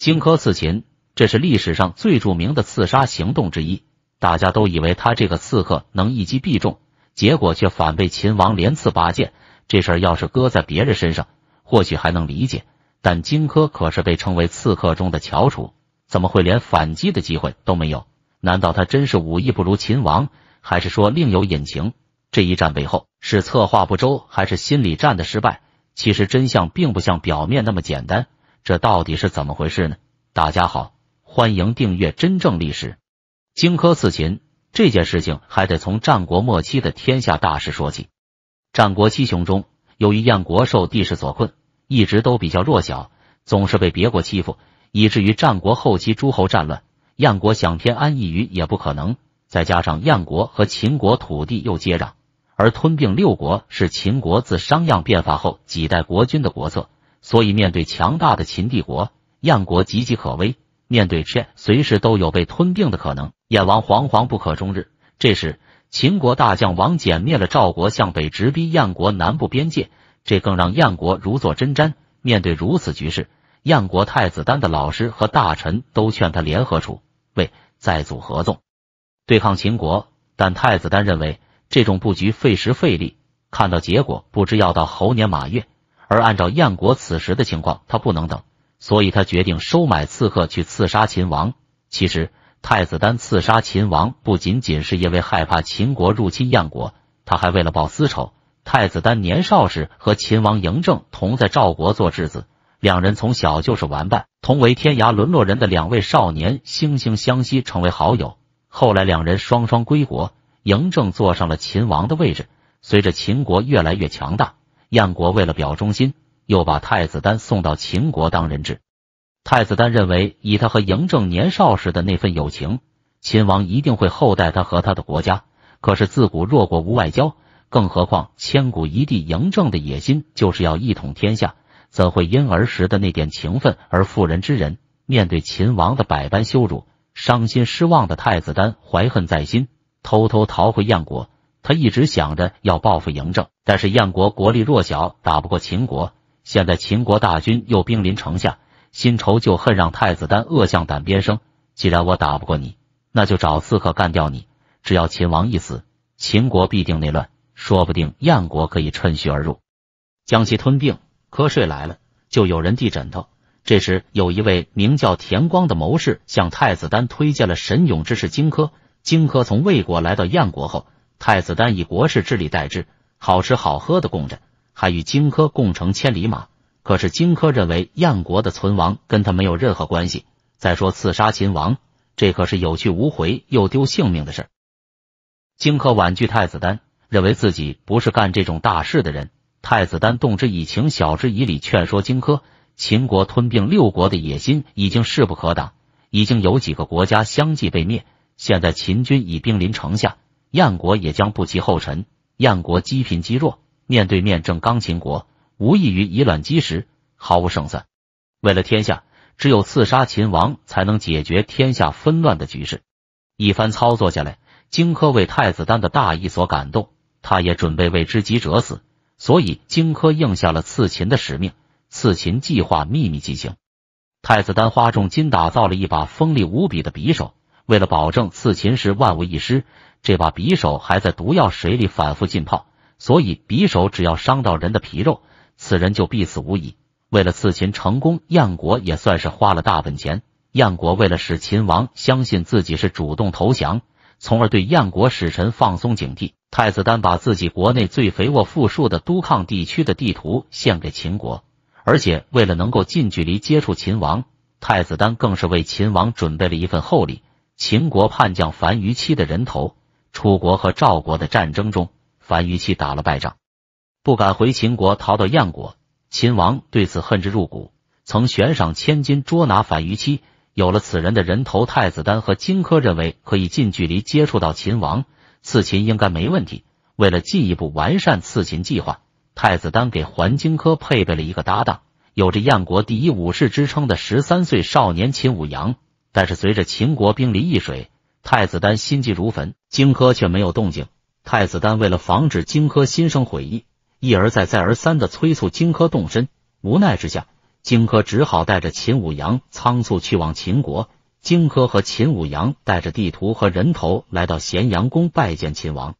荆轲刺秦，这是历史上最著名的刺杀行动之一。大家都以为他这个刺客能一击必中，结果却反被秦王连刺八剑。这事儿要是搁在别人身上，或许还能理解，但荆轲可是被称为刺客中的翘楚，怎么会连反击的机会都没有？难道他真是武艺不如秦王，还是说另有隐情？这一战背后是策划不周，还是心理战的失败？其实真相并不像表面那么简单。这到底是怎么回事呢？大家好，欢迎订阅《真正历史》。荆轲刺秦这件事情，还得从战国末期的天下大事说起。战国七雄中，由于燕国受地势所困，一直都比较弱小，总是被别国欺负，以至于战国后期诸侯战乱，燕国想偏安一隅也不可能。再加上燕国和秦国土地又接壤，而吞并六国是秦国自商鞅变法后几代国君的国策。所以，面对强大的秦帝国，燕国岌岌可危，面对却随时都有被吞并的可能，燕王惶惶不可终日。这时，秦国大将王翦灭了赵国，向北直逼燕国南部边界，这更让燕国如坐针毡。面对如此局势，燕国太子丹的老师和大臣都劝他联合楚、魏，再组合纵，对抗秦国。但太子丹认为这种布局费时费力，看到结果不知要到猴年马月。而按照燕国此时的情况，他不能等，所以他决定收买刺客去刺杀秦王。其实，太子丹刺杀秦王不仅仅是因为害怕秦国入侵燕国，他还为了报私仇。太子丹年少时和秦王嬴政同在赵国做质子，两人从小就是玩伴，同为天涯沦落人的两位少年惺惺相惜，成为好友。后来两人双双归国，嬴政坐上了秦王的位置。随着秦国越来越强大。燕国为了表忠心，又把太子丹送到秦国当人质。太子丹认为，以他和嬴政年少时的那份友情，秦王一定会厚待他和他的国家。可是自古弱国无外交，更何况千古一帝嬴政的野心就是要一统天下，怎会因儿时的那点情分而妇人之仁？面对秦王的百般羞辱，伤心失望的太子丹怀恨在心，偷偷逃回燕国。他一直想着要报复嬴政，但是燕国国力弱小，打不过秦国。现在秦国大军又兵临城下，新仇旧恨让太子丹恶向胆边生。既然我打不过你，那就找刺客干掉你。只要秦王一死，秦国必定内乱，说不定燕国可以趁虚而入，将其吞并。瞌睡来了，就有人递枕头。这时，有一位名叫田光的谋士向太子丹推荐了神勇之士荆轲。荆轲从魏国来到燕国后。太子丹以国事之礼待之，好吃好喝的供着，还与荆轲共乘千里马。可是荆轲认为燕国的存亡跟他没有任何关系。再说刺杀秦王，这可是有去无回又丢性命的事。荆轲婉拒太子丹，认为自己不是干这种大事的人。太子丹动之以情，晓之以理，劝说荆轲：秦国吞并六国的野心已经势不可挡，已经有几个国家相继被灭，现在秦军已兵临城下。燕国也将不其后尘。燕国积贫积弱，面对面正刚秦国，无异于以卵击石，毫无胜算。为了天下，只有刺杀秦王才能解决天下纷乱的局势。一番操作下来，荆轲为太子丹的大义所感动，他也准备为之己者死，所以荆轲应下了刺秦的使命。刺秦计划秘密进行。太子丹花重金打造了一把锋利无比的匕首，为了保证刺秦时万无一失。这把匕首还在毒药水里反复浸泡，所以匕首只要伤到人的皮肉，此人就必死无疑。为了刺秦成功，燕国也算是花了大本钱。燕国为了使秦王相信自己是主动投降，从而对燕国使臣放松警惕，太子丹把自己国内最肥沃富庶的都抗地区的地图献给秦国，而且为了能够近距离接触秦王，太子丹更是为秦王准备了一份厚礼——秦国叛将樊於期的人头。楚国和赵国的战争中，樊於期打了败仗，不敢回秦国，逃到燕国。秦王对此恨之入骨，曾悬赏千金捉拿樊於期。有了此人的人头，太子丹和荆轲认为可以近距离接触到秦王，刺秦应该没问题。为了进一步完善刺秦计划，太子丹给环荆轲配备了一个搭档，有着燕国第一武士之称的十三岁少年秦舞阳。但是随着秦国兵临易水。太子丹心急如焚，荆轲却没有动静。太子丹为了防止荆轲心生悔意，一而再、再而三的催促荆轲动身。无奈之下，荆轲只好带着秦舞阳仓促去往秦国。荆轲和秦舞阳带着地图和人头来到咸阳宫拜见秦王。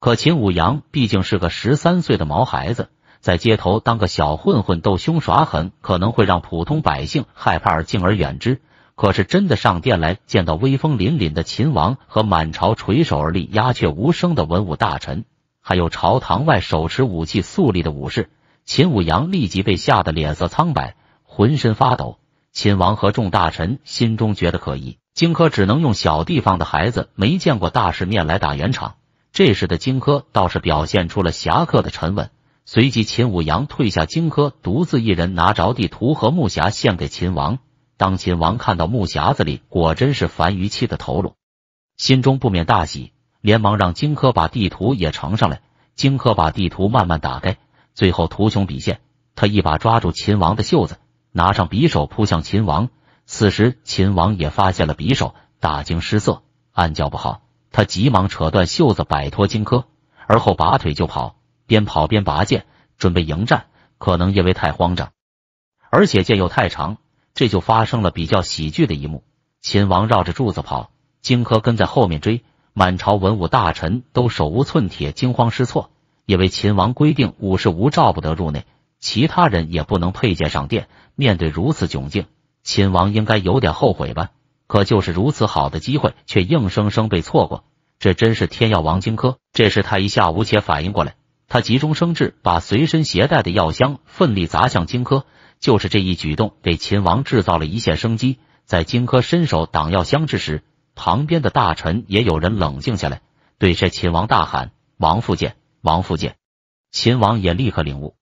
可秦舞阳毕竟是个十三岁的毛孩子，在街头当个小混混斗凶耍狠，可能会让普通百姓害怕而敬而远之。可是真的上殿来，见到威风凛凛的秦王和满朝垂手而立、鸦雀无声的文武大臣，还有朝堂外手持武器肃立的武士，秦舞阳立即被吓得脸色苍白，浑身发抖。秦王和众大臣心中觉得可疑，荆轲只能用小地方的孩子没见过大世面来打圆场。这时的荆轲倒是表现出了侠客的沉稳。随即，秦舞阳退下，荆轲独自一人拿着地图和木匣献给秦王。当秦王看到木匣子里果真是樊于期的头颅，心中不免大喜，连忙让荆轲把地图也呈上来。荆轲把地图慢慢打开，最后图穷匕见，他一把抓住秦王的袖子，拿上匕首扑向秦王。此时秦王也发现了匕首，大惊失色，暗叫不好，他急忙扯断袖子摆脱荆轲，而后拔腿就跑，边跑边拔剑准备迎战。可能因为太慌张，而且剑又太长。这就发生了比较喜剧的一幕，秦王绕着柱子跑，荆轲跟在后面追，满朝文武大臣都手无寸铁，惊慌失措，因为秦王规定武士无召不得入内，其他人也不能佩剑上殿。面对如此窘境，秦王应该有点后悔吧？可就是如此好的机会，却硬生生被错过，这真是天要亡荆轲。这时他一下午且反应过来，他急中生智，把随身携带的药箱奋力砸向荆轲。就是这一举动给秦王制造了一线生机。在荆轲伸手挡药相之时，旁边的大臣也有人冷静下来，对这秦王大喊：“王富建王富建。秦王也立刻领悟，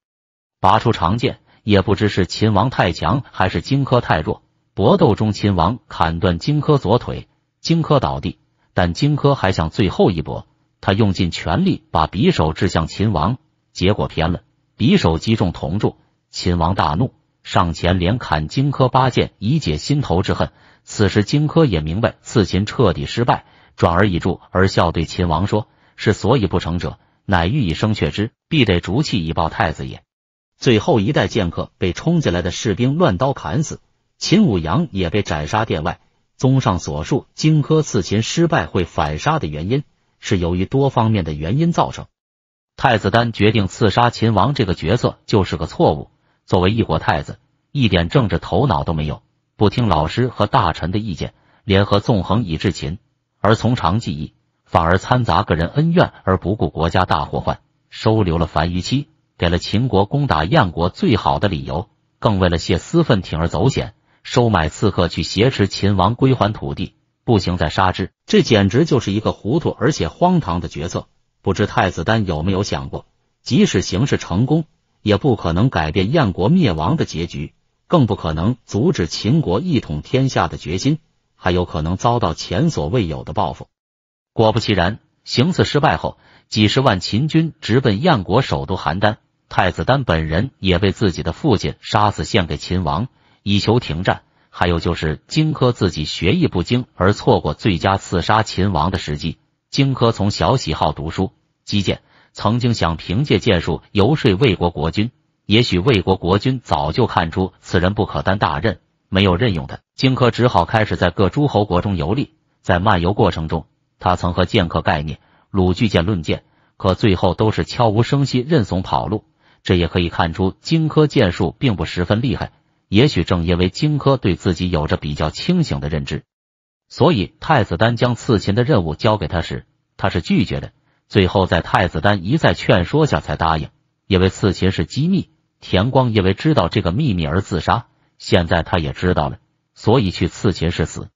拔出长剑。也不知是秦王太强还是荆轲太弱，搏斗中秦王砍断荆轲左腿，荆轲倒地。但荆轲还想最后一搏，他用尽全力把匕首掷向秦王，结果偏了，匕首击中铜柱。秦王大怒。上前连砍荆轲八剑以解心头之恨。此时荆轲也明白刺秦彻底失败，转而倚柱而笑，对秦王说：“是所以不成者，乃欲以生却之，必得逐气以报太子也。”最后一代剑客被冲进来的士兵乱刀砍死，秦舞阳也被斩杀殿外。综上所述，荆轲刺秦失败会反杀的原因是由于多方面的原因造成。太子丹决定刺杀秦王这个决策就是个错误。作为一国太子，一点政治头脑都没有，不听老师和大臣的意见，联合纵横以制秦，而从长计议，反而掺杂个人恩怨而不顾国家大祸患，收留了樊於期，给了秦国攻打燕国最好的理由，更为了泄私愤铤而走险，收买刺客去挟持秦王归还土地，不行再杀之，这简直就是一个糊涂而且荒唐的决策。不知太子丹有没有想过，即使行事成功。也不可能改变燕国灭亡的结局，更不可能阻止秦国一统天下的决心，还有可能遭到前所未有的报复。果不其然，行刺失败后，几十万秦军直奔燕国首都邯郸，太子丹本人也被自己的父亲杀死，献给秦王以求停战。还有就是荆轲自己学艺不精，而错过最佳刺杀秦王的时机。荆轲从小喜好读书、击剑。曾经想凭借剑术游说魏国国君，也许魏国国君早就看出此人不可担大任，没有任用他。荆轲只好开始在各诸侯国中游历，在漫游过程中，他曾和剑客概念、鲁巨剑论剑，可最后都是悄无声息认怂跑路。这也可以看出荆轲剑术并不十分厉害。也许正因为荆轲对自己有着比较清醒的认知，所以太子丹将刺秦的任务交给他时，他是拒绝的。最后，在太子丹一再劝说下才答应。因为刺秦是机密，田光因为知道这个秘密而自杀，现在他也知道了，所以去刺秦是死，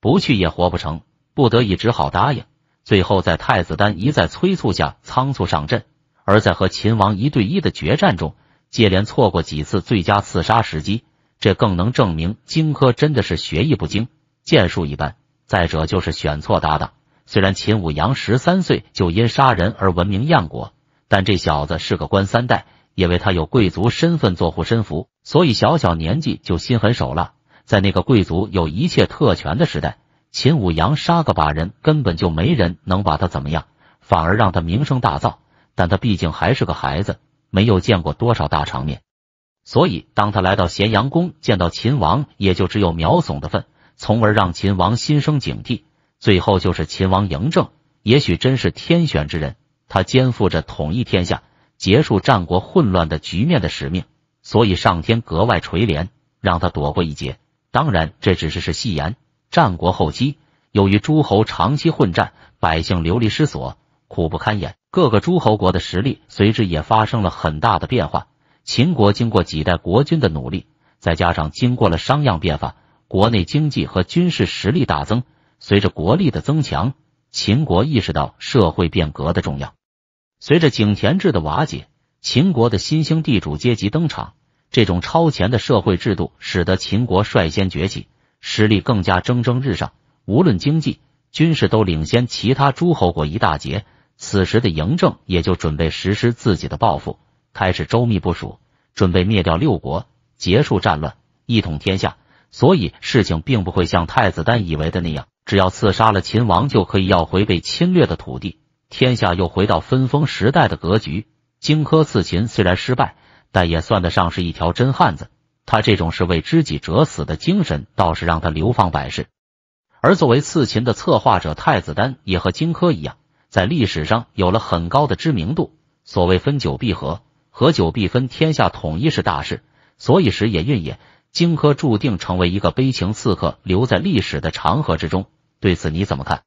不去也活不成，不得已只好答应。最后，在太子丹一再催促下，仓促上阵，而在和秦王一对一的决战中，接连错过几次最佳刺杀时机，这更能证明荆轲真的是学艺不精，剑术一般。再者就是选错搭档。虽然秦舞阳十三岁就因杀人而闻名燕国，但这小子是个官三代，因为他有贵族身份做护身符，所以小小年纪就心狠手辣。在那个贵族有一切特权的时代，秦舞阳杀个把人根本就没人能把他怎么样，反而让他名声大噪。但他毕竟还是个孩子，没有见过多少大场面，所以当他来到咸阳宫见到秦王，也就只有渺怂的份，从而让秦王心生警惕。最后就是秦王嬴政，也许真是天选之人，他肩负着统一天下、结束战国混乱的局面的使命，所以上天格外垂怜，让他躲过一劫。当然，这只是是戏言。战国后期，由于诸侯长期混战，百姓流离失所，苦不堪言，各个诸侯国的实力随之也发生了很大的变化。秦国经过几代国君的努力，再加上经过了商鞅变法，国内经济和军事实力大增。随着国力的增强，秦国意识到社会变革的重要。随着井田制的瓦解，秦国的新兴地主阶级登场。这种超前的社会制度使得秦国率先崛起，实力更加蒸蒸日上。无论经济、军事都领先其他诸侯国一大截。此时的嬴政也就准备实施自己的抱负，开始周密部署，准备灭掉六国，结束战乱，一统天下。所以事情并不会像太子丹以为的那样。只要刺杀了秦王，就可以要回被侵略的土地，天下又回到分封时代的格局。荆轲刺秦虽然失败，但也算得上是一条真汉子。他这种是为知己者死的精神，倒是让他流芳百世。而作为刺秦的策划者，太子丹也和荆轲一样，在历史上有了很高的知名度。所谓分久必合，合久必分，天下统一是大事，所以时也运也。荆轲注定成为一个悲情刺客，留在历史的长河之中。对此你怎么看？